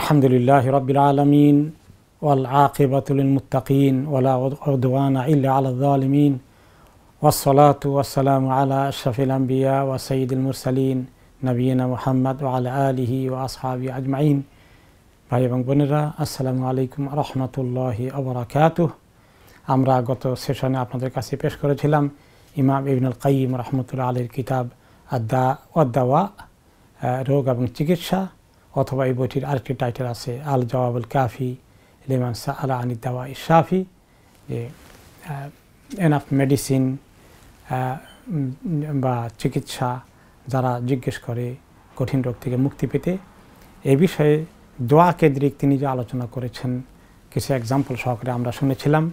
الحمد لله رب العالمين والعاقبة للمتقين ولا عدوان إلا على الظالمين والصلاة والسلام على أشرف الأنبياء وسيد المرسلين نبينا محمد وعلى آله وأصحابه أجمعين بايبا بنرا السلام عليكم ورحمة الله وبركاته أمرا قطع سيشاني أبنا دركاسي بشكر جلم إمام ابن القيم رحمة الله على الكتاب الداء والدواء روغا بن تيكتشا অথবা এই বইটির আরেকটি টাইটেল আছে আল জওয়াবুল কাফি লিমান সা আলা আনি দাওয়া ইশাফি যে এনাফ মেডিসিন বা চিকিৎসা যারা জিজ্ঞেস করে কঠিন রোগ থেকে মুক্তি পেতে এ বিষয়ে দোয়া কেন্দ্রিক তিনি যে আলোচনা করেছেন কিছু এক্সাম্পল সহকারে আমরা শুনেছিলাম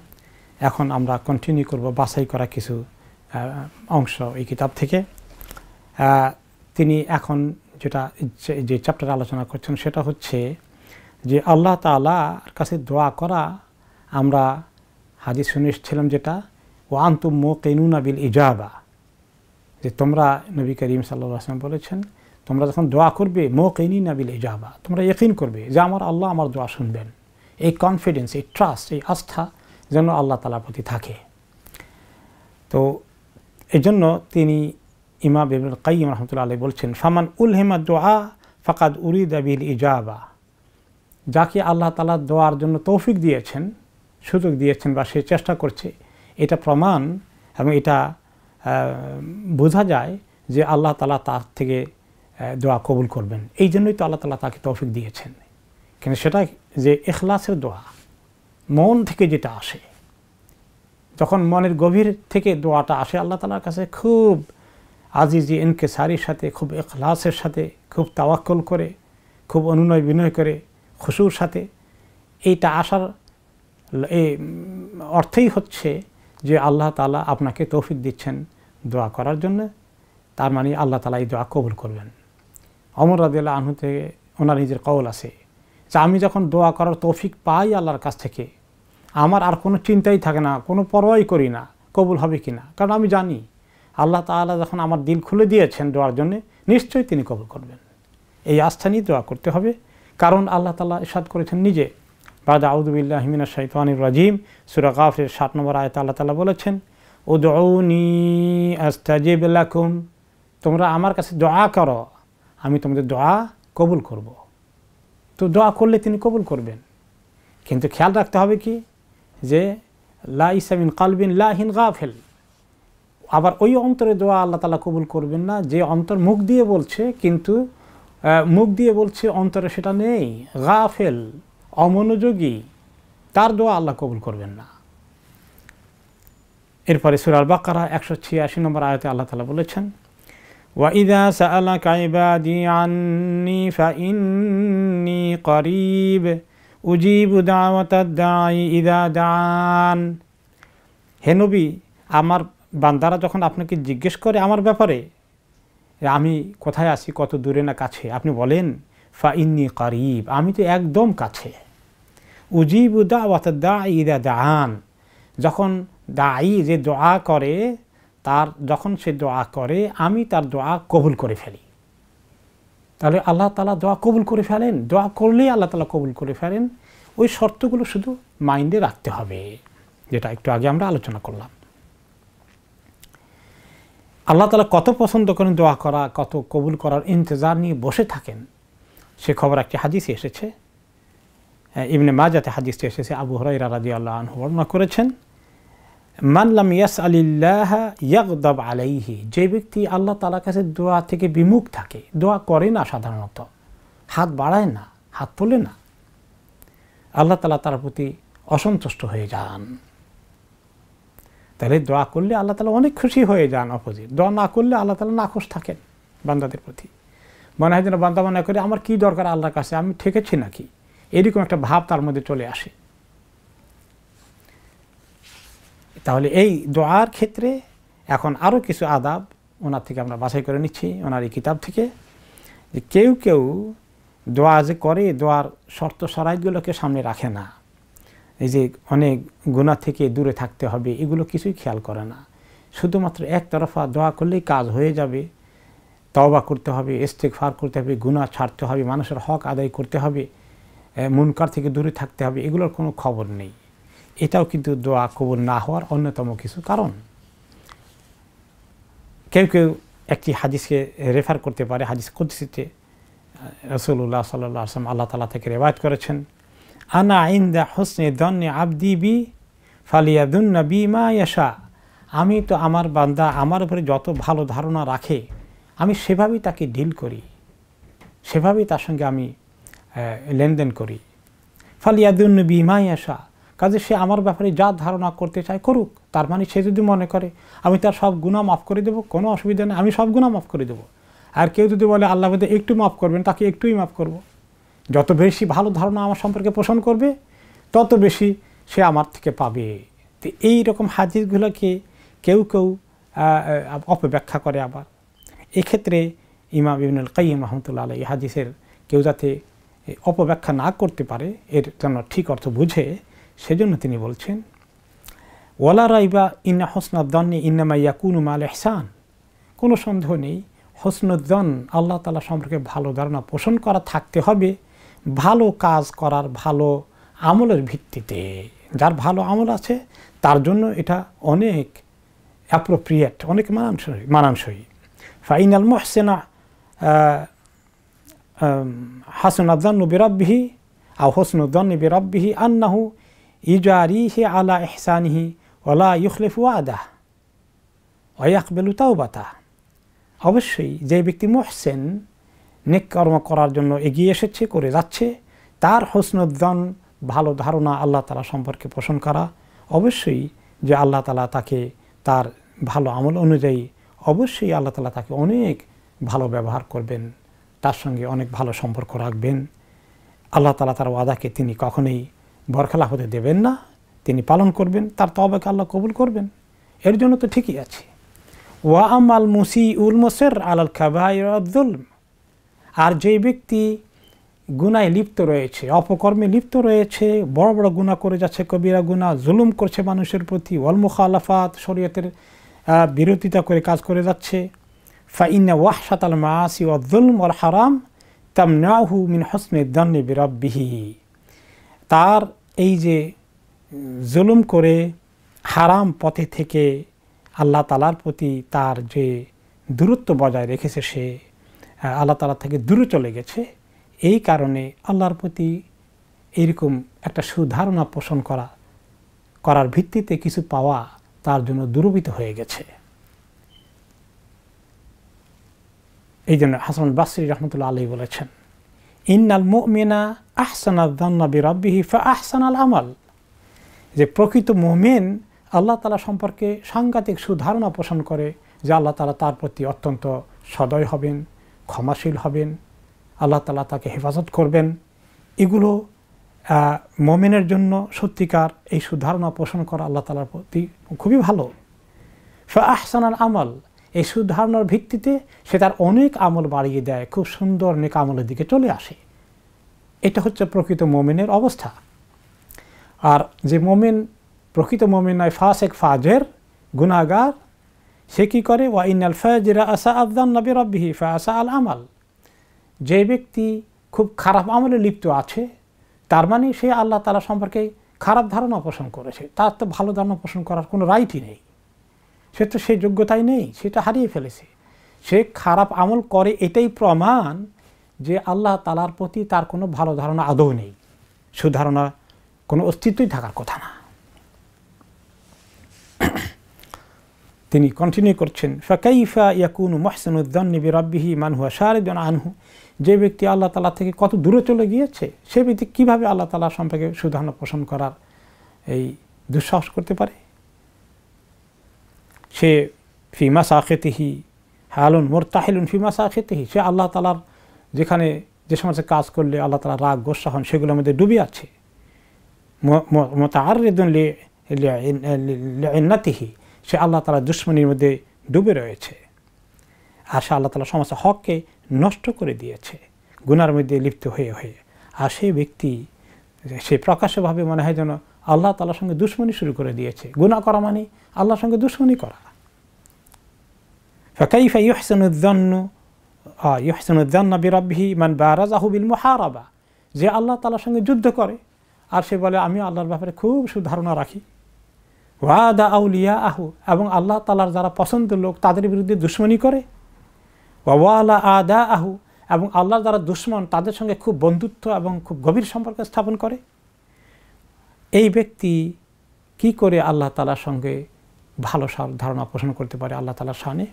এখন আমরা কন্টিনিউ করব বাছাই করা কিছু অংশ এই কিতাব থেকে তিনি এখন যেটা যে চ্যাপ্টার আলোচনা করছেন সেটা হচ্ছে যে আল্লাহ তালার কাছে দোয়া করা আমরা হাজির শুনে এসেছিলাম যেটা ও আন্তু মো কেনুনা বিল ইজাবা যে তোমরা নবী করিম আসলাম বলেছেন তোমরা যখন দোয়া করবে মো কেনি নাবিল ইজাবা তোমরা ইকিন করবে যে আমার আল্লাহ আমার দোয়া শুনবেন এই কনফিডেন্স এই ট্রাস্ট এই আস্থা যেন আল্লাহ তালার প্রতি থাকে তো এজন্য তিনি ইমাম ইবুল কাইম রহমতুল্লা আলী বলছেন ফামান উল হেমা দোয়া ফাকাদ উরি দাবিল ইজাবা যাকে আল্লাহ তালা দোয়ার জন্য তৌফিক দিয়েছেন সুযোগ দিয়েছেন বা সে চেষ্টা করছে এটা প্রমাণ এবং এটা বোঝা যায় যে আল্লাহ তালা তার থেকে দোয়া কবুল করবেন এই জন্যই তো আল্লাহ তালা তাকে তৌফিক দিয়েছেন কিন্তু সেটা যে এখলাসের দোয়া মন থেকে যেটা আসে যখন মনের গভীর থেকে দোয়াটা আসে আল্লাহ তালার কাছে খুব আজিজি এনকেসারির সাথে খুব এখলাসের সাথে খুব তাওয়াক্কল করে খুব অনুনয় বিনয় করে খুশুর সাথে এইটা আসার অর্থেই হচ্ছে যে আল্লাহ তালা আপনাকে তৌফিক দিচ্ছেন দোয়া করার জন্য তার মানে আল্লাহ তালা এই দোয়া কবুল করবেন অমর রাদিল্লা আনহু থেকে ওনার নিজের কবল আছে যে আমি যখন দোয়া করার তৌফিক পাই আল্লাহর কাছ থেকে আমার আর কোনো চিন্তাই থাকে না কোনো পরোয়াই করি না কবুল হবে কি না কারণ আমি জানি আল্লাহ তালা যখন আমার দিল খুলে দিয়েছেন দোয়ার জন্য নিশ্চয়ই তিনি কবল করবেন এই আস্থা নিয়ে দোয়া করতে হবে কারণ আল্লাহ তালা ইসাদ করেছেন নিজে বাদা হিমিনা শৈতানির রাজিম সুরা গাফের ষাট নম্বর আয়তা আল্লাহ তালা বলেছেন ও দৌনি আস্তাজিব তোমরা আমার কাছে দোয়া করো আমি তোমাদের দোয়া কবুল করব। তো দোয়া করলে তিনি কবুল করবেন কিন্তু খেয়াল রাখতে হবে কি যে লা ইসামিন কালবিন লাহিন গাফেল আবার ওই অন্তরে দোয়া আল্লাহ তালা কবুল করবেন না যে অন্তর মুখ দিয়ে বলছে কিন্তু মুখ দিয়ে বলছে অন্তরে সেটা নেই গাফেল অমনোযোগী তার দোয়া আল্লাহ কবুল করবেন না এরপরে সুরাল বাকারা একশো ছিয়াশি নম্বর আয়তে আল্লাহ তালা বলেছেন ওয়াইদা সালা কাইবাদি আন্নি ফাইন্নি করিব উজিব দাওয়াত দাই ইদা দান হেনবি আমার বান্দারা যখন আপনাকে জিজ্ঞেস করে আমার ব্যাপারে আমি কোথায় আছি কত দূরে না কাছে আপনি বলেন ফা ইন্নি করিব আমি তো একদম কাছে উজিব উদা দা ইদা দান যখন দায়ী যে দোয়া করে তার যখন সে দোয়া করে আমি তার দোয়া কবুল করে ফেলি তাহলে আল্লাহ তালা দোয়া কবুল করে ফেলেন দোয়া করলেই আল্লাহ তালা কবুল করে ফেলেন ওই শর্তগুলো শুধু মাইন্ডে রাখতে হবে যেটা একটু আগে আমরা আলোচনা করলাম আল্লাহ তালা কত পছন্দ করেন দোয়া করা কত কবুল করার ইন্তজার নিয়ে বসে থাকেন সে খবর একটি হাদিস এসেছে ইবনে যাতে হাদিসটি এসেছে আবু হরাইরা রাজি আল্লাহ আনহু বর্ণনা করেছেন মানলাম ইয়াস আলিল্লাহ ইয়াকদব আলাইহি যে ব্যক্তি আল্লাহ তালার কাছে দোয়া থেকে বিমুখ থাকে দোয়া করে না সাধারণত হাত বাড়ায় না হাত তোলে না আল্লাহ তালা তার প্রতি অসন্তুষ্ট হয়ে যান তাহলে দোয়া করলে আল্লাহ তালা অনেক খুশি হয়ে যান অপোজিট দোয়া না করলে আল্লাহ তালা নাখুশ থাকেন বান্দাদের প্রতি মনে হয় যেন বান্দা মনে করে আমার কি দরকার আল্লাহর কাছে আমি ঠেকেছি নাকি এরকম একটা ভাব তার মধ্যে চলে আসে তাহলে এই দোয়ার ক্ষেত্রে এখন আরও কিছু আদাব ওনার থেকে আমরা বাছাই করে নিচ্ছি ওনার এই কিতাব থেকে যে কেউ কেউ দোয়া যে করে দোয়ার শর্ত সরাইগুলোকে সামনে রাখে না এই যে অনেক গুণা থেকে দূরে থাকতে হবে এগুলো কিছুই খেয়াল করে না শুধুমাত্র একতরফা দোয়া করলেই কাজ হয়ে যাবে তওবা করতে হবে ফার করতে হবে গুণা ছাড়তে হবে মানুষের হক আদায় করতে হবে মুনকার থেকে দূরে থাকতে হবে এগুলোর কোনো খবর নেই এটাও কিন্তু দোয়া কবর না হওয়ার অন্যতম কিছু কারণ কেউ কেউ একটি হাদিসকে রেফার করতে পারে হাদিস কুদ্সিতে রসুল্লাহ সাল্লাহ আসলাম আল্লাহ তালা থেকে রেবায়ত করেছেন আনা ইন্দা হোসনে দন্নে আবদি বি ফালিয়াদুন্না বি মা ইয়াশা আমি তো আমার বান্দা আমার উপরে যত ভালো ধারণা রাখে আমি সেভাবেই তাকে ডিল করি সেভাবেই তার সঙ্গে আমি লেনদেন করি ফালিয়াদুন বিমাই আসা কাজে সে আমার ব্যাপারে যা ধারণা করতে চায় করুক তার মানে সে যদি মনে করে আমি তার সব গুণা মাফ করে দেবো কোনো অসুবিধা নেই আমি সব গুণা মাফ করে দেবো আর কেউ যদি বলে আল্লাহ একটু মাফ করবেন তাকে একটুই মাফ করবো যত বেশি ভালো ধারণা আমার সম্পর্কে পোষণ করবে তত বেশি সে আমার থেকে পাবে তো এই রকম হাদিসগুলোকে কেউ কেউ অপব্যাখ্যা করে আবার এক্ষেত্রে ইমাম বিবিনুল কাইম রহমতুল্লা আলাই হাজিসের কেউ যাতে অপব্যাখ্যা না করতে পারে এর জন্য ঠিক অর্থ বুঝে সেজন্য তিনি বলছেন ওলা রাইবা ইন্না ইন্না ইন্নামা ইয়াকুনুমা আল এহসান কোনো সন্দেহ নেই হোসনুদ্দন আল্লাহ তালা সম্পর্কে ভালো ধারণা পোষণ করা থাকতে হবে ভালো কাজ করার ভালো আমলের ভিত্তিতে যার ভালো আমল আছে তার জন্য এটা অনেক অ্যাপ্রোপ্রিয়েট অনেক মানানসই মানানসই ফাইনাল মহসেনা হাসন আদান্ন বিরাব্বিহি হোসন হোসনুদ্দান বিরাব্বিহি আন্নাহু হে আলা ইহসানিহি ওলা ইউখলিফু আদাহ তাও বাতা অবশ্যই যে ব্যক্তি মহসেন নেক কর্ম করার জন্য এগিয়ে এসেছে করে যাচ্ছে তার হোসনুদ্দান ভালো ধারণা আল্লাহ তালা সম্পর্কে পোষণ করা অবশ্যই যে আল্লাহ তালা তাকে তার ভালো আমল অনুযায়ী অবশ্যই আল্লাহ তালা তাকে অনেক ভালো ব্যবহার করবেন তার সঙ্গে অনেক ভালো সম্পর্ক রাখবেন আল্লাহ তালা তার ওয়াদাকে তিনি কখনোই বরখেলা হতে দেবেন না তিনি পালন করবেন তার তবেকে আল্লাহ কবুল করবেন এর জন্য তো ঠিকই আছে ওয়া আমাল মুসি উল মোসের আল খাবাই আব্দুল আর যেই ব্যক্তি গুনায় লিপ্ত রয়েছে অপকর্মে লিপ্ত রয়েছে বড় বড় গুণা করে যাচ্ছে কবিরা গুণা জুলুম করছে মানুষের প্রতি আলাফাত শরীয়তের বিরোধিতা করে কাজ করে যাচ্ছে ফাইন্না ওয়াহসাত আল মাসি জুলুম অল হারাম তাম নাহু মিন হসনে দন্নি বিরব্বিহি তার এই যে জুলুম করে হারাম পথে থেকে আল্লাহ তালার প্রতি তার যে দূরত্ব বজায় রেখেছে সে হ্যাঁ, আল্লাহ তালা থেকে দূরে চলে গেছে এই কারণে আল্লাহর প্রতি এরকম একটা সুধারণা পোষণ করা করার ভিত্তিতে কিছু পাওয়া তার জন্য দুরবিত হয়ে গেছে এই জন্য হাসান বাসরি রহমতুল্লা আলী বলেছেন ইন্নাল মোমেনা আহসান আদান্নাবি রব্বিহি ফা আহসান আল আমাল যে প্রকৃত মোমেন আল্লাহ তালা সম্পর্কে সাংঘাতিক সুধারণা পোষণ করে যে আল্লাহ তালা তার প্রতি অত্যন্ত সদয় হবেন ক্ষমাশীল হবেন আল্লাহ তালা তাকে হেফাজত করবেন এগুলো মমিনের জন্য সত্যিকার এই সুধারণা পোষণ করা আল্লাহ তালার প্রতি খুবই ভালো আহসানাল আমল এই সুধারণার ভিত্তিতে সে তার অনেক আমল বাড়িয়ে দেয় খুব সুন্দর অনেক আমলের দিকে চলে আসে এটা হচ্ছে প্রকৃত মোমেনের অবস্থা আর যে মোমেন প্রকৃত মোমেন নয় ফাসেক ফাজের গুণাগার সে কী করে ওয়া ইনাল ফয়জিরা আসা আফদান নবী রব্বিহি ফাসা আল আমাল যে ব্যক্তি খুব খারাপ আমলে লিপ্ত আছে তার মানে সে আল্লাহ তালা সম্পর্কে খারাপ ধারণা পোষণ করেছে তার তো ভালো ধারণা পোষণ করার কোনো রাইটই নেই সে তো সেই যোগ্যতাই নেই সেটা হারিয়ে ফেলেছে সে খারাপ আমল করে এটাই প্রমাণ যে আল্লাহ তালার প্রতি তার কোনো ভালো ধারণা আদৌ নেই সুধারণা কোনো অস্তিত্বই থাকার কথা না তিনি কন্টিনিউ করছেন ফাকাইফা ইয়াকুনু মহসানুদ্দান্নি বিরাব্বিহি মানহুয়া জন আনহু যে ব্যক্তি আল্লাহ তালা থেকে কত দূরে চলে গিয়েছে সে ব্যক্তি কীভাবে আল্লাহ তালা সম্পর্কে সুধারণা পোষণ করার এই দুঃসাহস করতে পারে সে ফিমা সাখেতিহি হালুন মোর তাহেলুন ফিমা সাখেতিহি সে আল্লাহ তালার যেখানে যে সমস্ত কাজ করলে আল্লাহ তালা রাগ গোসা হন সেগুলোর মধ্যে ডুবে আছে মোতা আর রেদন লিনাতিহি সে আল্লাহ তালা দুশ্মনীর মধ্যে ডুবে রয়েছে আর সে আল্লাহ তালা সমস্ত হককে নষ্ট করে দিয়েছে গুনার মধ্যে লিপ্ত হয়ে হয়ে আর সে ব্যক্তি সে প্রকাশ্যভাবে মনে হয় যেন আল্লাহ তালার সঙ্গে দুশ্মনী শুরু করে দিয়েছে গুণা করা মানে আল্লাহর সঙ্গে দুশ্মনী করা ফাকাইফা ইহসানুদ্দান্ন ইহসানুদ্দান্না বিরব্বি মান বারাজাহুবিল মোহারাবা যে আল্লাহ তালার সঙ্গে যুদ্ধ করে আর সে বলে আমি আল্লাহর ব্যাপারে খুব সুধারণা রাখি ওয়াদা আউলিয়া আহু এবং আল্লাহ তালার যারা পছন্দের লোক তাদের বিরুদ্ধে দুশ্মনী করে ওয়ালা আদা আহু এবং আল্লাহর যারা দুশ্মন তাদের সঙ্গে খুব বন্ধুত্ব এবং খুব গভীর সম্পর্ক স্থাপন করে এই ব্যক্তি কি করে আল্লাহ তালার সঙ্গে ভালো ধারণা পোষণ করতে পারে আল্লাহ তালার সানে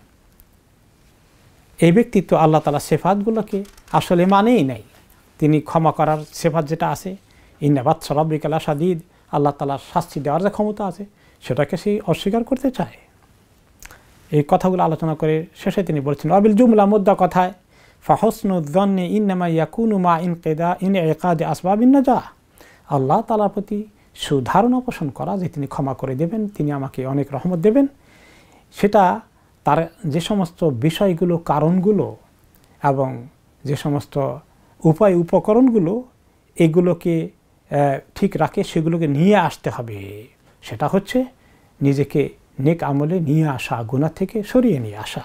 এই ব্যক্তি তো আল্লাহ তালা সেফাতগুলোকে আসলে মানেই নাই তিনি ক্ষমা করার সেফাত যেটা আছে ইন্দাবাদ সরাবিকালা সাদিদ আল্লাহ তালার শাস্তি দেওয়ার যে ক্ষমতা আছে সেটাকে সে অস্বীকার করতে চায় এই কথাগুলো আলোচনা করে শেষে তিনি বলছেন অবিল জুমলা মুদ্রা কথায় ফাহসনুদ্দন্নে ইনামা ইয়াকুনু মা ইন কেদা ইন একাদে আসবাবিন্না যা আল্লাহ তালার প্রতি সুধারণা পোষণ করা যে তিনি ক্ষমা করে দেবেন তিনি আমাকে অনেক রহমত দেবেন সেটা তার যে সমস্ত বিষয়গুলো কারণগুলো এবং যে সমস্ত উপায় উপকরণগুলো এগুলোকে ঠিক রাখে সেগুলোকে নিয়ে আসতে হবে সেটা হচ্ছে নিজেকে নেক আমলে নিয়ে আসা গুণা থেকে সরিয়ে নিয়ে আসা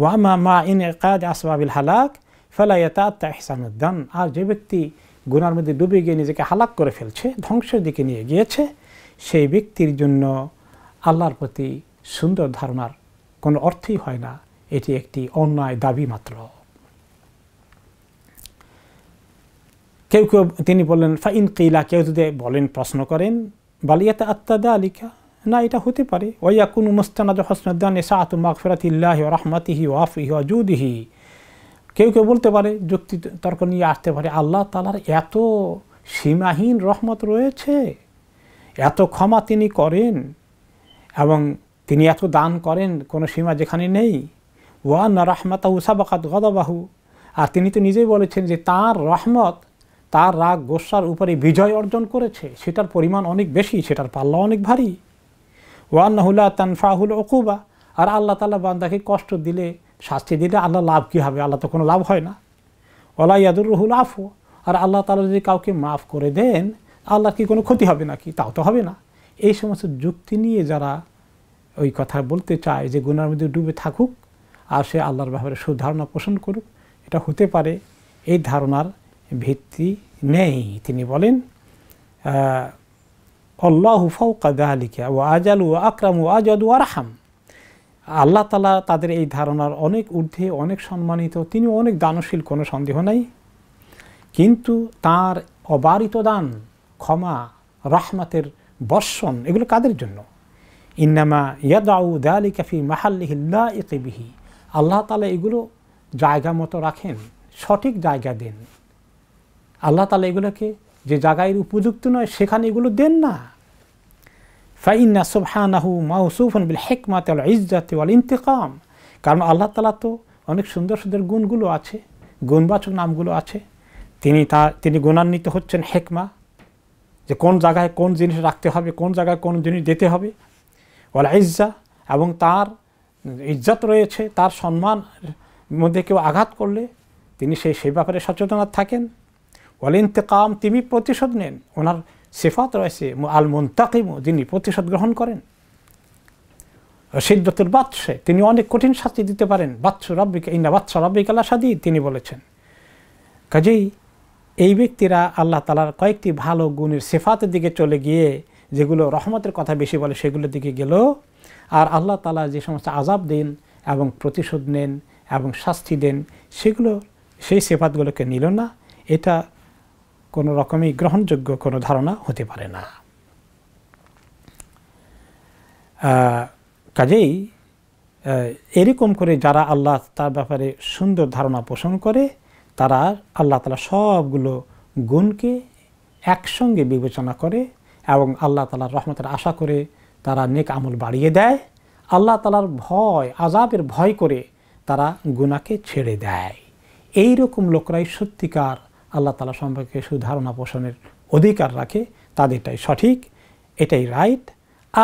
ওয়া মা মা ইন কাজ আসবাবিল হালাক ফেলাইয়া তাহসানুদ্দান আর যে ব্যক্তি গুনার মধ্যে ডুবে গিয়ে নিজেকে হালাক করে ফেলছে ধ্বংসের দিকে নিয়ে গিয়েছে সেই ব্যক্তির জন্য আল্লাহর প্রতি সুন্দর ধারণার কোনো অর্থই হয় না এটি একটি অন্যায় দাবি মাত্র কেউ কেউ তিনি বললেন ফাইন কিলা কেউ যদি বলেন প্রশ্ন করেন বালিয়াতে আত্মা দা আলিকা না এটা হতে পারে ওয়া কুনু মুস্তানাদ হসনুদ্দান সাহাতু ইল্লাহি ওয়া রাহমাতিহি ওয়া আফিহি ওয়া জুদিহি কেউ কেউ বলতে পারে যুক্তি তর্ক নিয়ে আসতে পারে আল্লাহ তালার এত সীমাহীন রহমত রয়েছে এত ক্ষমা তিনি করেন এবং তিনি এত দান করেন কোনো সীমা যেখানে নেই ওয়া ওয়ান রহমতাহু সাবাকাত গদাবাহু আর তিনি তো নিজেই বলেছেন যে তার রহমত তার রাগ গোসার উপরে বিজয় অর্জন করেছে সেটার পরিমাণ অনেক বেশি সেটার পাল্লা অনেক ভারী ওয়ান্নাহুল্লা তানফাহুল অকুবা আর আল্লাহ তালা বান্দাকে কষ্ট দিলে শাস্তি দিলে আল্লাহ লাভ কী হবে আল্লাহ তো কোনো লাভ হয় না ওলা ইয়াদুর রহুল আফু আর আল্লাহ তালা যদি কাউকে মাফ করে দেন আল্লাহ কি কোনো ক্ষতি হবে নাকি তাও তো হবে না এই সমস্ত যুক্তি নিয়ে যারা ওই কথা বলতে চায় যে গুনার মধ্যে ডুবে থাকুক আর সে আল্লাহর ব্যাপারে সুধারণা পোষণ করুক এটা হতে পারে এই ধারণার ভিত্তি নেই তিনি বলেন আল্লাহ ফৌকা দালিকা ও আজাল ও আকরাম ও আজাদ ও আরহাম আল্লাহ তালা তাদের এই ধারণার অনেক ঊর্ধ্বে অনেক সম্মানিত তিনি অনেক দানশীল কোনো সন্দেহ নাই কিন্তু তার অবারিত দান ক্ষমা রহমাতের বর্ষণ এগুলো কাদের জন্য ইন্নামা ইয়াদাউ দেয়ালি কাফি মাহাল্লিহিল্লা বিহি আল্লাহ তালা এগুলো জায়গা মতো রাখেন সঠিক জায়গা দেন আল্লাহ তালা এগুলোকে যে জায়গায় উপযুক্ত নয় সেখানে এগুলো দেন না ফাইন্না সোবহানাহু মাউসুফন বিল হেকমাত আল ইজাতে আল ইন্তেকাম কারণ আল্লাহ তালা তো অনেক সুন্দর সুন্দর গুণগুলো আছে গুণবাচক নামগুলো আছে তিনি তা তিনি গুণান্বিত হচ্ছেন হেকমা যে কোন জায়গায় কোন জিনিস রাখতে হবে কোন জায়গায় কোন জিনিস দিতে হবে ওয়াল ইজ্জা এবং তার ইজ্জাত রয়েছে তার সম্মান মধ্যে কেউ আঘাত করলে তিনি সেই সেই ব্যাপারে সচেতন থাকেন ওয়াল ইন্তেকাম তিনি প্রতিশোধ নেন ওনার সেফাত রয়েছে আল মুন্তাকিমও যিনি প্রতিশোধ গ্রহণ করেন সিদ্ধতুল বাদশে তিনি অনেক কঠিন শাস্তি দিতে পারেন বাদশু রব্বিকা ইন্দা বাদশা রব্বিক আল্লাহ সাদি তিনি বলেছেন কাজেই এই ব্যক্তিরা আল্লাহ তালার কয়েকটি ভালো গুণের সেফাতের দিকে চলে গিয়ে যেগুলো রহমতের কথা বেশি বলে সেগুলোর দিকে গেল আর আল্লাহ তালা যে সমস্ত আজাব দেন এবং প্রতিশোধ নেন এবং শাস্তি দেন সেগুলো সেই সেফাতগুলোকে নিল না এটা কোনো রকমই গ্রহণযোগ্য কোনো ধারণা হতে পারে না কাজেই এরকম করে যারা আল্লাহ তার ব্যাপারে সুন্দর ধারণা পোষণ করে তারা আল্লাহ তালা সবগুলো গুণকে একসঙ্গে বিবেচনা করে এবং আল্লাহ তালার রহমতের আশা করে তারা নেক আমল বাড়িয়ে দেয় আল্লাহ তালার ভয় আজাবের ভয় করে তারা গুণাকে ছেড়ে দেয় এই রকম লোকরাই সত্যিকার আল্লাহ তালা সম্পর্কে সুধারণা পোষণের অধিকার রাখে তাদেরটাই সঠিক এটাই রাইট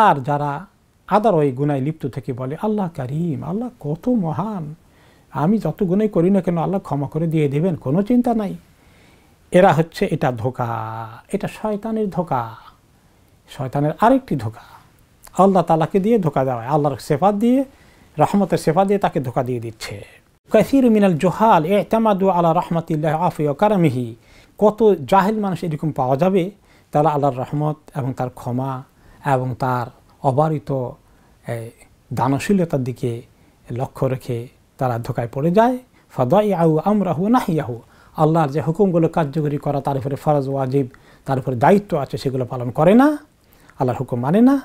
আর যারা আদার ওই গুনায় লিপ্ত থেকে বলে আল্লাহ কারিম আল্লাহ কত মহান আমি যত গুণাই করি না কেন আল্লাহ ক্ষমা করে দিয়ে দেবেন কোনো চিন্তা নাই এরা হচ্ছে এটা ধোকা এটা শয়তানের ধোকা শয়তানের আরেকটি ধোকা আল্লাহ তালাকে দিয়ে ধোকা দেওয়া আল্লাহর সেফাত দিয়ে রহমতের সেফা দিয়ে তাকে ধোকা দিয়ে দিচ্ছে কথির মিনাল জোহাল এহতামাদু আল্লাহ রহমতুল্লাহ আফিয়া কারামিহি কত জাহেল মানুষ এরকম পাওয়া যাবে তারা আল্লাহর রহমত এবং তার ক্ষমা এবং তার অবারিত দানশীলতার দিকে লক্ষ্য রেখে তারা ধোকায় পড়ে যায় ফদাই আউ আমরাহু নাহিয়াহু আল্লাহর যে হুকুমগুলো কার্যকরী করা তার উপরে ফরজ ওয়াজিব তার উপরে দায়িত্ব আছে সেগুলো পালন করে না আল্লাহর হুকুম মানে না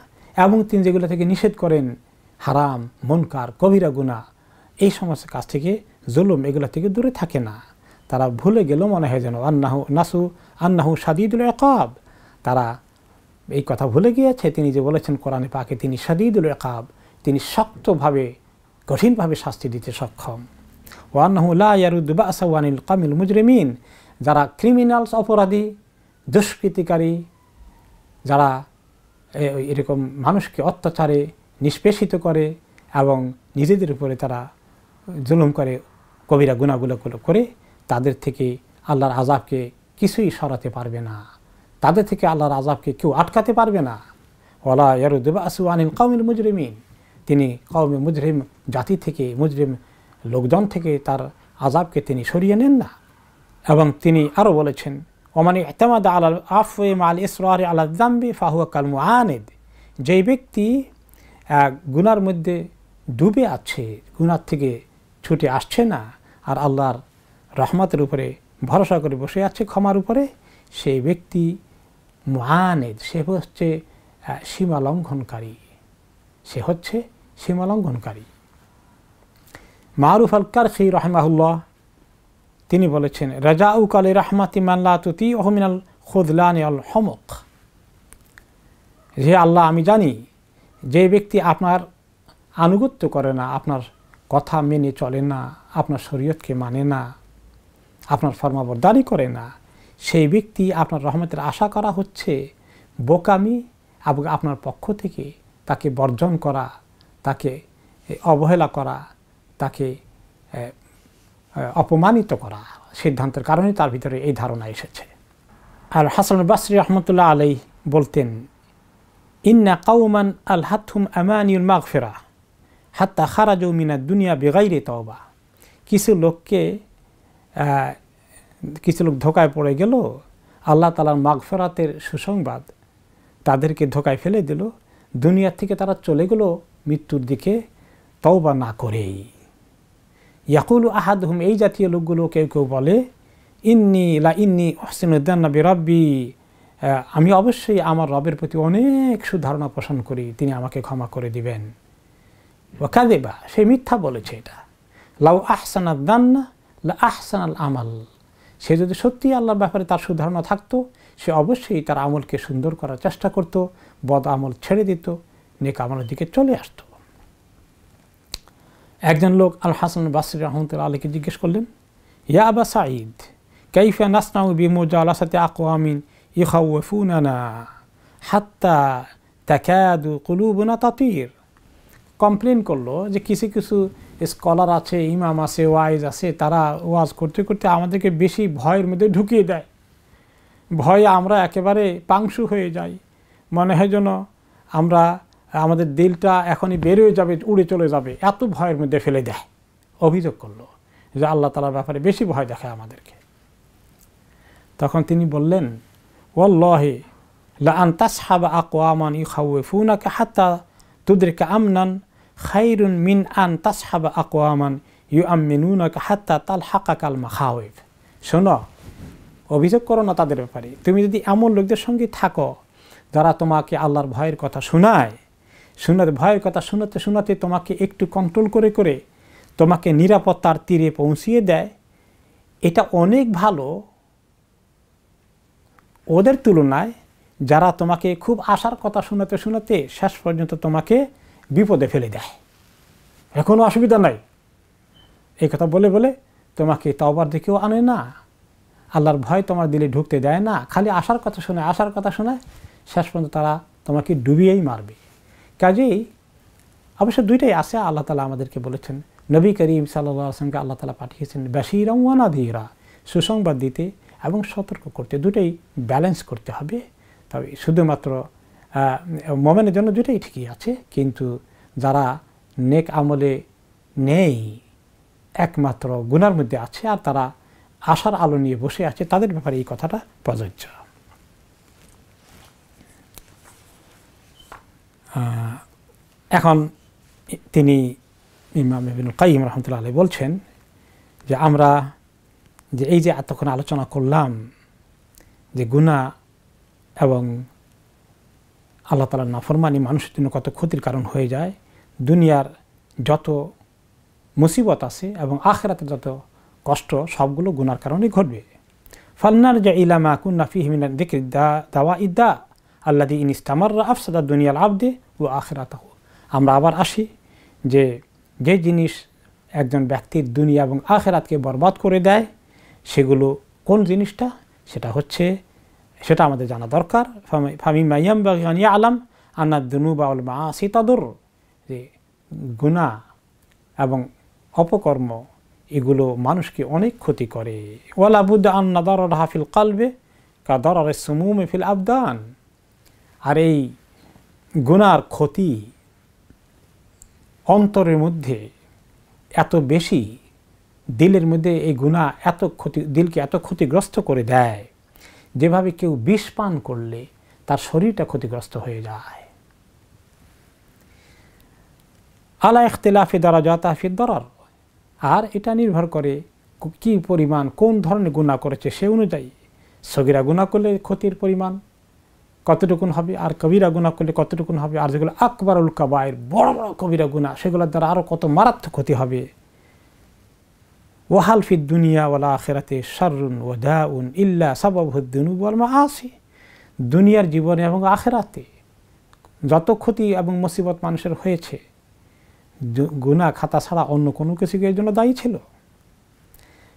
এবং তিনি যেগুলো থেকে নিষেধ করেন হারাম মনকার কবিরা গুণা এই সমস্ত কাজ থেকে জুলুম এগুলো থেকে দূরে থাকে না তারা ভুলে গেলেও মনে হয় যেন আন্নাহু নাসু আন্নাহু সাদিদুল একাব তারা এই কথা ভুলে গিয়েছে তিনি যে বলেছেন কোরআনে পাকে তিনি সাদিদুল একাব তিনি শক্তভাবে কঠিনভাবে শাস্তি দিতে সক্ষম ওয়ানুল্লাহরুদ্দাসাওয়ানিল কামিল মুজরিমিন যারা ক্রিমিনালস অপরাধী দুষ্কৃতিকারী যারা এরকম মানুষকে অত্যাচারে নিষ্পেষিত করে এবং নিজেদের উপরে তারা জুলুম করে কবিরা গুণাগুলো করে তাদের থেকে আল্লাহর আজাবকে কিছুই সরাতে পারবে না তাদের থেকে আল্লাহর আজাবকে কেউ আটকাতে পারবে না ওলা ইয়ারুদ্দেবা আসু আনিল কৌমিল মুজরিমিন তিনি কৌমে মুজরিম জাতি থেকে মুজরিম লোকজন থেকে তার আজাবকে তিনি সরিয়ে নেন না এবং তিনি আরও বলেছেন ওমানি এতেমাদ আল আফওয়ে আল ইসরার আল জাম্বি ফাহুয়া কালমু আনেদ যেই ব্যক্তি গুনার মধ্যে ডুবে আছে গুনার থেকে ছুটে আসছে না আর আল্লাহর রহমতের উপরে ভরসা করে বসে আছে ক্ষমার উপরে সেই ব্যক্তি মুআনেদ সে হচ্ছে সীমা লঙ্ঘনকারী সে হচ্ছে সীমা লঙ্ঘনকারী মারুফ আলকার সেই রহমাহুল্লাহ তিনি বলেছেন রাজা আলী রহমাতি মাল্লা তুতি ওহমিনাল খুদলানি আল হমক যে আল্লাহ আমি জানি যে ব্যক্তি আপনার আনুগত্য করে না আপনার কথা মেনে চলে না আপনার শরীয়তকে মানে না আপনার ফর্মাবরদারি করে না সেই ব্যক্তি আপনার রহমতের আশা করা হচ্ছে বোকামি এবং আপনার পক্ষ থেকে তাকে বর্জন করা তাকে অবহেলা করা তাকে অপমানিত করা সিদ্ধান্তের কারণে তার ভিতরে এই ধারণা এসেছে আর হাসান বাসরি রহমতুল্লাহ আলাই বলতেন ইন্না কাউমান আল হাতুম আমানিউল মাগফেরা হাত্তা খারা জমিনার দুনিয়া বেগাইরে তওবা কিছু লোককে কিছু লোক ধোকায় পড়ে গেল আল্লাহ তালার মাগফরাতের সুসংবাদ তাদেরকে ধোকায় ফেলে দিল দুনিয়ার থেকে তারা চলে গেল মৃত্যুর দিকে তওবা না করেই ইয়াকুল আহাদ হুম এই জাতীয় লোকগুলো কেউ কেউ বলে ইন্নি লা ইন্নি হসিনুদ্দান্নবী রব্বি আমি অবশ্যই আমার রবের প্রতি অনেক সুধারণা পোষণ করি তিনি আমাকে ক্ষমা করে দিবেন ওয়াকাদেবা সে মিথ্যা বলেছে এটা লাউ আহসান আদান্না লা আহসান আল আমাল সে যদি সত্যি আল্লাহর ব্যাপারে তার সুধারণা থাকতো সে অবশ্যই তার আমলকে সুন্দর করার চেষ্টা করত বদ আমল ছেড়ে দিত নেক আমলের দিকে চলে আসত একজন লোক আল হাসান বাসরি রহমতুল্লা আলীকে জিজ্ঞেস করলেন ইয়া আবা সাঈদ কাইফা নাসনাউ বিমোজা আল্লাহ সাথে আকো আমিন ইখাউফুনানা হাত্তা তাকাদু কুলুবুনা তাতির কমপ্লেন করলো যে কিছু কিছু স্কলার আছে ইমাম আছে ওয়াইজ আছে তারা ওয়াজ করতে করতে আমাদেরকে বেশি ভয়ের মধ্যে ঢুকিয়ে দেয় ভয়ে আমরা একেবারে পাংশু হয়ে যাই মনে হয় যেন আমরা আমাদের দিলটা এখনই বেরোয় যাবে উড়ে চলে যাবে এত ভয়ের মধ্যে ফেলে দেয় অভিযোগ করলো যে আল্লাহ তালার ব্যাপারে বেশি ভয় দেখায় আমাদেরকে তখন তিনি বললেন ওল্লহে লা আন্তাস হাবা আমান ইউ খাউয়ে ফুনাকে হাত্তা তুদেরকে আমনান খাইরুন মিন আন তাসহাব আকোয়ামান ইউ আম মিনুনাকা হাত্তা তাল হাকা কাল মাখাওয়েব শোনো অভিযোগ করো না তাদের ব্যাপারে তুমি যদি এমন লোকদের সঙ্গে থাকো যারা তোমাকে আল্লাহর ভয়ের কথা শোনায় শোনাতে ভয়ের কথা শোনাতে শোনাতে তোমাকে একটু কন্ট্রোল করে করে তোমাকে নিরাপত্তার তীরে পৌঁছিয়ে দেয় এটা অনেক ভালো ওদের তুলনায় যারা তোমাকে খুব আশার কথা শোনাতে শোনাতে শেষ পর্যন্ত তোমাকে বিপদে ফেলে দেয় এখনও অসুবিধা নাই এই কথা বলে বলে তোমাকে তবার দেখেও আনে না আল্লাহর ভয় তোমার দিলে ঢুকতে দেয় না খালি আসার কথা শোনায় আসার কথা শোনায় শেষ পর্যন্ত তারা তোমাকে ডুবিয়েই মারবে কাজেই অবশ্য দুইটাই আছে আল্লাহ তালা আমাদেরকে বলেছেন নবী করিম সাল্লা আল্লাহ তালা পাঠিয়েছেন বাসিরা দিয়েরা সুসংবাদ দিতে এবং সতর্ক করতে দুটোই ব্যালেন্স করতে হবে তবে শুধুমাত্র মোমেনের জন্য দুইটাই ঠিকই আছে কিন্তু যারা নেক আমলে নেই একমাত্র গুনার মধ্যে আছে আর তারা আশার আলো নিয়ে বসে আছে তাদের ব্যাপারে এই কথাটা প্রযোজ্য এখন তিনি ইমাম ইবিনুল কাইম রহমতুল্লা আলী বলছেন যে আমরা যে এই যে এতক্ষণ আলোচনা করলাম যে গুণা এবং আল্লাহ তালার নাফরমানি মানুষের জন্য কত ক্ষতির কারণ হয়ে যায় দুনিয়ার যত মুসিবত আছে এবং আখরাতে যত কষ্ট সবগুলো গুনার কারণে ঘটবে ফালনার যা ইলামা কুন্নাফি হিমিনা দেখে দা দাওয়া ইদা আল্লা দি ইনিস্তামাররা আফসাদা দুনিয়াল আবদে ও আখরাতাহ আমরা আবার আসি যে যে জিনিস একজন ব্যক্তির দুনিয়া এবং আখেরাতকে বরবাদ করে দেয় সেগুলো কোন জিনিসটা সেটা হচ্ছে সেটা আমাদের জানা দরকার ফামি মাইয়াম ইয়া আলাম আন্না দুনু বা মা সীতাদুর যে গুণা এবং অপকর্ম এগুলো মানুষকে অনেক ক্ষতি করে ওয়ালাবুদ আন্না দর হাফিল কালবে কা দররে সুমুমে ফিল আবদান আর এই গুনার ক্ষতি অন্তরের মধ্যে এত বেশি দিলের মধ্যে এই গুণা এত ক্ষতি দিলকে এত ক্ষতিগ্রস্ত করে দেয় যেভাবে কেউ বিষ পান করলে তার শরীরটা ক্ষতিগ্রস্ত হয়ে যায় আলা এখতলাফি দ্বারা যাতাফির দরার আর এটা নির্ভর করে কি পরিমাণ কোন ধরনের গুণা করেছে সে অনুযায়ী সগিরা গুণা করলে ক্ষতির পরিমাণ কতটুকু হবে আর কবিরা গুণা করলে কতটুকুন হবে আর যেগুলো আকবর উল্কা বাইর বড় বড় কবিরা গুণা সেগুলোর দ্বারা আরও কত মারাত্মক ক্ষতি হবে ওয়াহালফি দুনিয়া ওয়ালা আখেরাতে ও ওয়াদাউন ইল্লা সাবাবুদ্দিনু বলমা আসি দুনিয়ার জীবনে এবং আখেরাতে যত ক্ষতি এবং মুসিবত মানুষের হয়েছে গুনা খাতা ছাড়া অন্য কোনো কিছুকে এর জন্য দায়ী ছিল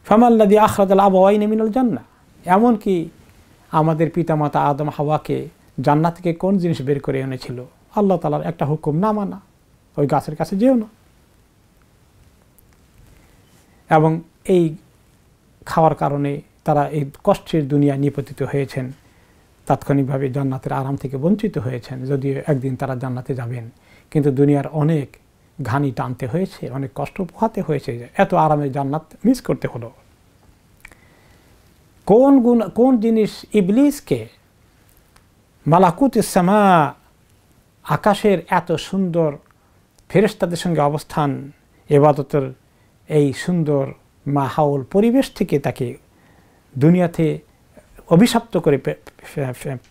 ফেমাল্লাদি আখরাদাল আবাওয়াই নেমিনাল জান্না এমনকি আমাদের পিতামাতা আদম হাওয়াকে জান্নাত থেকে কোন জিনিস বের করে এনেছিল আল্লাহ তালার একটা হুকুম না মানা ওই গাছের কাছে যেও না এবং এই খাওয়ার কারণে তারা এই কষ্টের দুনিয়া নিপতিত হয়েছেন তাৎক্ষণিকভাবে জান্নাতের আরাম থেকে বঞ্চিত হয়েছেন যদিও একদিন তারা জান্নাতে যাবেন কিন্তু দুনিয়ার অনেক ঘানি টানতে হয়েছে অনেক কষ্ট পোহাতে হয়েছে এত আরামে জান্নাত মিস করতে হলো কোন গুণ কোন জিনিস ইবলিসকে মালাকুত ইসামা আকাশের এত সুন্দর ফেরেস্তাদের সঙ্গে অবস্থান এবাদতের এই সুন্দর মাহাউল পরিবেশ থেকে তাকে দুনিয়াতে অভিশপ্ত করে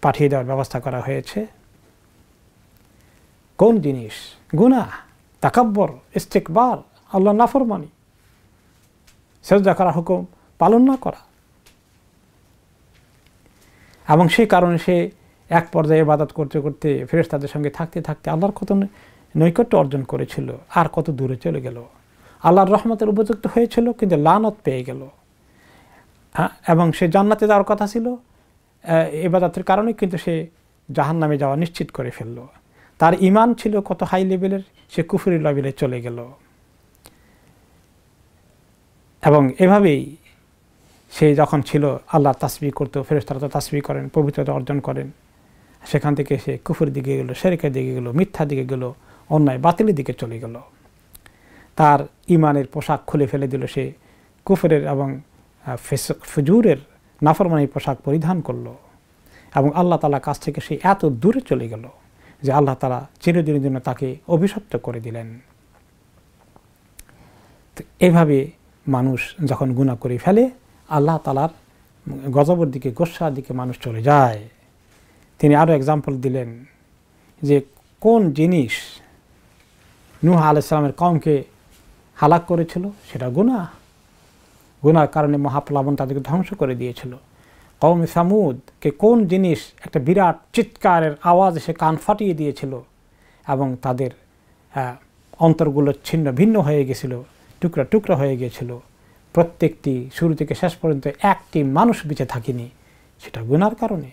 পাঠিয়ে দেওয়ার ব্যবস্থা করা হয়েছে কোন জিনিস গুণা তাকাব্বর ইস্তেকবার আল্লাহ নাফরমানি সেজদা করা হুকুম পালন না করা এবং সেই কারণে সে এক পর্যায়ে বাদাত করতে করতে ফেরেস তাদের সঙ্গে থাকতে থাকতে আল্লাহর কত নৈকট্য অর্জন করেছিল আর কত দূরে চলে গেল আল্লাহর রহমতের উপযুক্ত হয়েছিল কিন্তু লানত পেয়ে গেল হ্যাঁ, এবং সে জান্নাতে যাওয়ার কথা ছিল এবাদাতের কারণে কিন্তু সে জাহান নামে যাওয়া নিশ্চিত করে ফেলল তার ইমান ছিল কত হাই লেভেলের সে কুফুরি লেভেলে চলে গেল এবং এভাবেই সে যখন ছিল আল্লাহ তাসবি করতো ফেরেস্তারা তো তাসবি করেন পবিত্রতা অর্জন করেন সেখান থেকে সে কুফুর দিকে গেলো সেরেকের দিকে গেলো মিথ্যা দিকে গেলো অন্যায় বাতিলের দিকে চলে গেলো তার ইমানের পোশাক খুলে ফেলে দিল সে কুফরের এবং ফজুরের নাফরমানির পোশাক পরিধান করল এবং আল্লাহ তালা কাছ থেকে সে এত দূরে চলে গেল যে আল্লাহ তালা চিরদিনের জন্য তাকে অভিশপ্ত করে দিলেন এভাবে মানুষ যখন গুণা করে ফেলে আল্লাহ তালার গজবর দিকে গোসার দিকে মানুষ চলে যায় তিনি আরও এক্সাম্পল দিলেন যে কোন জিনিস নুহা আলাইসালামের কমকে হালাক করেছিল সেটা গুণা গুনার কারণে মহাপ্লাবন তাদেরকে ধ্বংস করে দিয়েছিল কৌমে সামুদকে কোন জিনিস একটা বিরাট চিৎকারের আওয়াজ এসে কান ফাটিয়ে দিয়েছিল এবং তাদের অন্তরগুলো ছিন্ন ভিন্ন হয়ে গেছিল টুকরা টুকরা হয়ে গিয়েছিল প্রত্যেকটি শুরু থেকে শেষ পর্যন্ত একটি মানুষ বেঁচে থাকিনি সেটা গুনার কারণে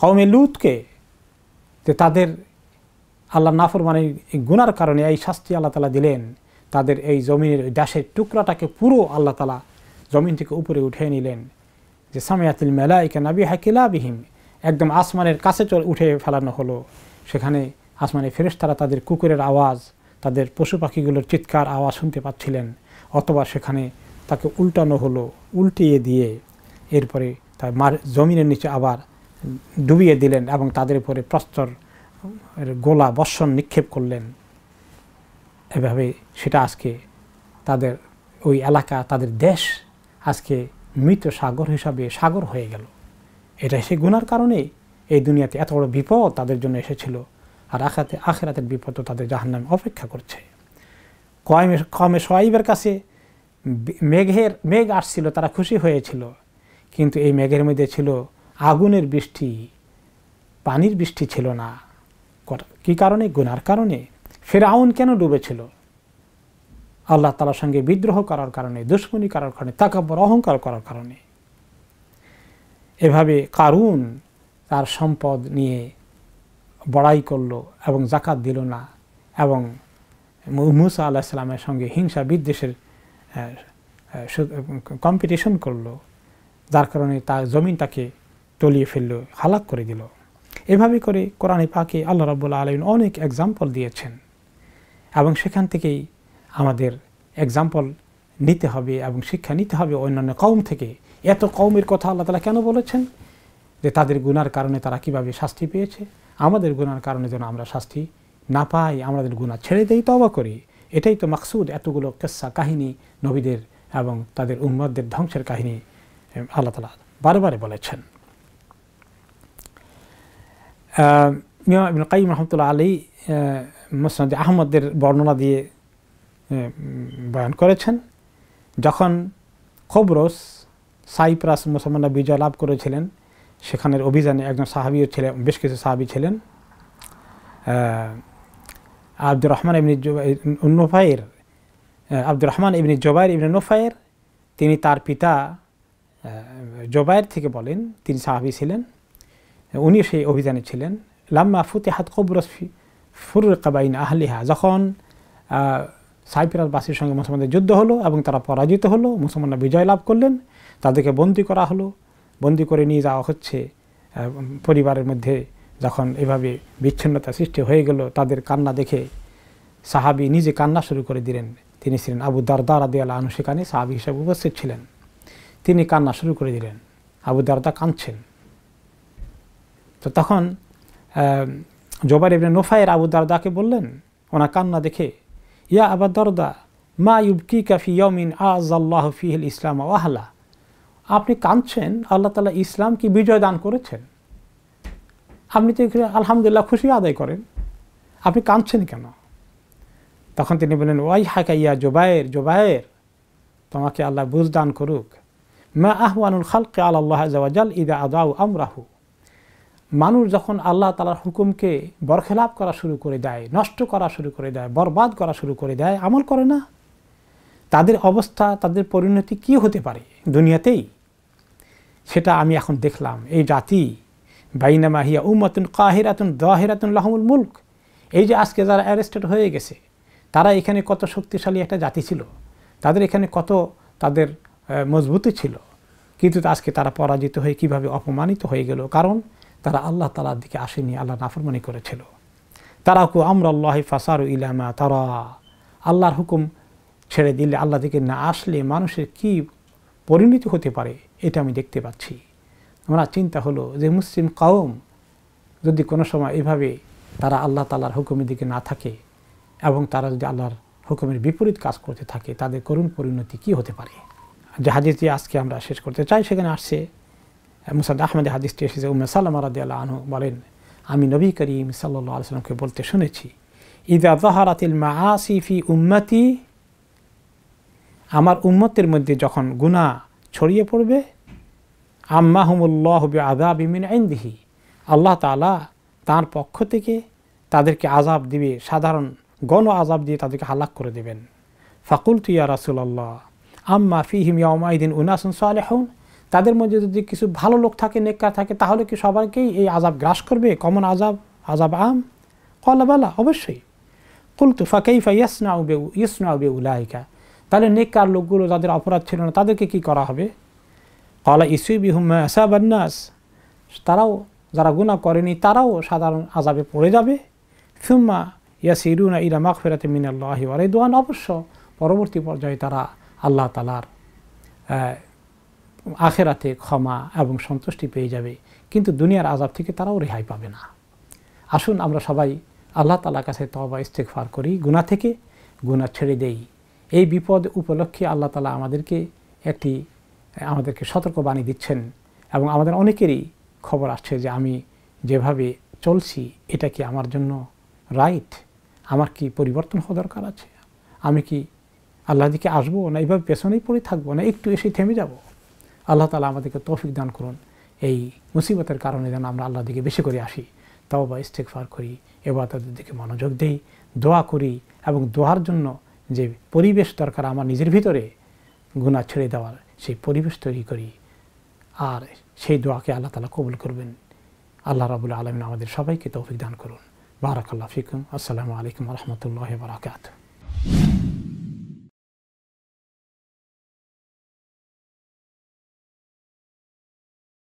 কৌমে লুতকে যে তাদের আল্লাহ নাফর মানে গুনার কারণে এই শাস্তি আল্লাহ তালা দিলেন তাদের এই জমিনের ওই দাসের টুকরাটাকে পুরো আল্লাহ তালা জমিন থেকে উপরে উঠে নিলেন যে সামিয়াতিল মেলাইকা নাবি হাকিলা বিহীন একদম আসমানের কাছে চল উঠে ফেলানো হলো সেখানে আসমানে ফেরেস তারা তাদের কুকুরের আওয়াজ তাদের পশু পাখিগুলোর চিৎকার আওয়াজ শুনতে পাচ্ছিলেন অথবা সেখানে তাকে উল্টানো হলো উল্টিয়ে দিয়ে এরপরে তার মার জমিনের নিচে আবার ডুবিয়ে দিলেন এবং তাদের উপরে প্রস্তর গোলা বর্ষণ নিক্ষেপ করলেন এভাবে সেটা আজকে তাদের ওই এলাকা তাদের দেশ আজকে মৃত সাগর হিসাবে সাগর হয়ে গেল এটা সেই গুনার কারণে এই দুনিয়াতে এত বড় বিপদ তাদের জন্য এসেছিল আর আখাতে আখেরাতের বিপদ তাদের জাহান্নামে অপেক্ষা করছে কয়মে কমে সোয়াইবের কাছে মেঘের মেঘ আসছিল তারা খুশি হয়েছিল কিন্তু এই মেঘের মধ্যে ছিল আগুনের বৃষ্টি পানির বৃষ্টি ছিল না কী কারণে গুনার কারণে ফেরাউন কেন ডুবেছিল আল্লাহ তালার সঙ্গে বিদ্রোহ করার কারণে দুশ্মনী করার কারণে তাকাব্বর অহংকার করার কারণে এভাবে কারুন তার সম্পদ নিয়ে বড়াই করলো এবং জাকাত দিল না এবং মুসা আল্লাহ সাল্লামের সঙ্গে হিংসা বিদ্বেষের কম্পিটিশন করলো যার কারণে তার জমিনটাকে তলিয়ে ফেললো হালাক করে দিল এভাবে করে কোরআনে পাকে আল্লাহ রাবুল্লা আলম অনেক এক্সাম্পল দিয়েছেন এবং সেখান থেকেই আমাদের এক্সাম্পল নিতে হবে এবং শিক্ষা নিতে হবে অন্যান্য কম থেকে এত কমের কথা আল্লাহ তালা কেন বলেছেন যে তাদের গুনার কারণে তারা কিভাবে শাস্তি পেয়েছে আমাদের গুনার কারণে যেন আমরা শাস্তি না পাই আমাদের গুণা ছেড়ে দেই তবা করি এটাই তো মাকসুদ এতগুলো কেসা কাহিনী নবীদের এবং তাদের উম্মদের ধ্বংসের কাহিনী আল্লাহ তালা বারবারে বলেছেন মিয়া কাইম রহমতুল্লাহ আলী মোসাদ আহমদের বর্ণনা দিয়ে বয়ান করেছেন যখন খবরস সাইপ্রাস মুসলমানরা বিজয় লাভ করেছিলেন সেখানের অভিযানে একজন সাহাবিও ছিলেন বেশ কিছু সাহাবি ছিলেন আব্দুর রহমান ইবনি নোফাইর আব্দুর রহমান ইবনি জোবাইর ইবনে নোফাইর তিনি তার পিতা জোবাইর থেকে বলেন তিনি সাহাবি ছিলেন উনি সেই অভিযানে ছিলেন লাম্মা ফুতেহাত কবরস ফুরকাবাইন আহলিহা যখন সাইপ্রাসবাসীর সঙ্গে মুসলমানদের যুদ্ধ হলো এবং তারা পরাজিত হলো মুসলমানরা বিজয় লাভ করলেন তাদেরকে বন্দি করা হলো বন্দি করে নিয়ে যাওয়া হচ্ছে পরিবারের মধ্যে যখন এভাবে বিচ্ছিন্নতা সৃষ্টি হয়ে গেল তাদের কান্না দেখে সাহাবি নিজে কান্না শুরু করে দিলেন তিনি ছিলেন আবু দারদার রাদিয়াল্লা আনু সেখানে সাহাবি হিসেবে উপস্থিত ছিলেন তিনি কান্না শুরু করে দিলেন আবু দারদা কাঁদছেন তো তখন জবার এবনে নোফায়ের আবু দারদাকে বললেন ওনা কান্না দেখে ইয়া আবা দরদা মা ইউবকি কাফি ইয়মিন আজ আল্লাহ ফিহল ইসলাম আহলা আপনি কাঁদছেন আল্লাহ তালা কি বিজয় দান করেছেন আপনি তো আলহামদুলিল্লাহ খুশি আদায় করেন আপনি কাঁদছেন কেন তখন তিনি বললেন ওয়াই হাকা ইয়া জোবায়ের জোবায়ের তোমাকে আল্লাহ বুঝ দান করুক মা আহওয়ানুল খালকে আল্লাহ জওয়াজাল ইদা আদাউ আমরাহু মানুষ যখন আল্লাহ তালার হুকুমকে বরখেলাপ করা শুরু করে দেয় নষ্ট করা শুরু করে দেয় বরবাদ করা শুরু করে দেয় আমল করে না তাদের অবস্থা তাদের পরিণতি কি হতে পারে দুনিয়াতেই সেটা আমি এখন দেখলাম এই জাতি বাইনা মাহিয়া উমাতুন কাহিরাতুন দহেরাতুন লাহমুল মুল্ক এই যে আজকে যারা অ্যারেস্টেড হয়ে গেছে তারা এখানে কত শক্তিশালী একটা জাতি ছিল তাদের এখানে কত তাদের মজবুতি ছিল কিন্তু আজকে তারা পরাজিত হয়ে কিভাবে অপমানিত হয়ে গেল কারণ তারা আল্লাহ তালার দিকে আসেনি আল্লাহ নাফরমানি করেছিল তারা কু আমর আল্লাহ ফাসারু ইলামা তারা আল্লাহর হুকুম ছেড়ে দিলে আল্লাহ দিকে না আসলে মানুষের কি পরিণতি হতে পারে এটা আমি দেখতে পাচ্ছি আমার চিন্তা হলো যে মুসলিম কাউম যদি কোনো সময় এভাবে তারা আল্লাহ তালার হুকুমের দিকে না থাকে এবং তারা যদি আল্লাহর হুকুমের বিপরীত কাজ করতে থাকে তাদের করুণ পরিণতি কি হতে পারে জাহাজে আজকে আমরা শেষ করতে চাই সেখানে আসছে مسند احمد حدیثی شیزه اومه سلام رضی الله عنه بارین عمی نبي كريم صلی الله علیه و سلم که بولت شنه چی اذا ظهرت المعاصی فی امتی امر امتر مدی جخن گناه چوریه پر بی اما هم الله بی عذاب من عنده الله تعالی تان پاکو تکی تادر که عذاب دیبی شادران گنو عذاب دی تادر که حلق کرده بین فقلت یا رسول الله اما فیهم یوم ایدن اناس صالحون তাদের মধ্যে যদি কিছু ভালো লোক থাকে নেককার থাকে তাহলে কি সবাইকেই এই আজাব গ্রাস করবে কমন আজাব আজাব আম কলাবালা অবশ্যই কুলতু ফা ইয়াসনাউ উবে ইয়াসনাউ উবে উলাইকা তাহলে নেককার লোকগুলো যাদের অপরাধ ছিল না তাদেরকে কি করা হবে কলা ইসুই বিহুমা আসাবান্নাস তারাও যারা গুণা করেনি তারাও সাধারণ আজাবে পড়ে যাবে সুম্মা ইয়াসিরুনা ইরা মাখ ফেরাতে মিনাল্লাহি দোয়ান অবশ্য পরবর্তী পর্যায়ে তারা আল্লাহ তালার আখেরাতে ক্ষমা এবং সন্তুষ্টি পেয়ে যাবে কিন্তু দুনিয়ার আজাব থেকে তারাও রেহাই পাবে না আসুন আমরা সবাই আল্লাহ তালার কাছে তবা ইস্তেকফার করি গুণা থেকে গুণা ছেড়ে দেই এই বিপদ উপলক্ষে আল্লাহ তালা আমাদেরকে একটি আমাদেরকে সতর্কবাণী দিচ্ছেন এবং আমাদের অনেকেরই খবর আসছে যে আমি যেভাবে চলছি এটা কি আমার জন্য রাইট আমার কি পরিবর্তন হওয়া দরকার আছে আমি কি আল্লাহ দিকে আসবো না এইভাবে পেছনেই পড়ে থাকবো না একটু এসে থেমে যাবো আল্লাহ তালা আমাদেরকে তৌফিক দান করুন এই মুসিবতের কারণে যেন আমরা আল্লাহ দিকে বেশি করে আসি তাও বা ইস্তেকফার করি এবার তাদের দিকে মনোযোগ দেই দোয়া করি এবং দোয়ার জন্য যে পরিবেশ দরকার আমার নিজের ভিতরে গুণা ছেড়ে দেওয়ার সেই পরিবেশ তৈরি করি আর সেই দোয়াকে আল্লাহ তালা কবুল করবেন আল্লাহ রাবুল আলমিন আমাদের সবাইকে তৌফিক দান করুন আল্লাহ ফিকুম আসসালামু আলাইকুম রহমতুল্লাহ বারাকাত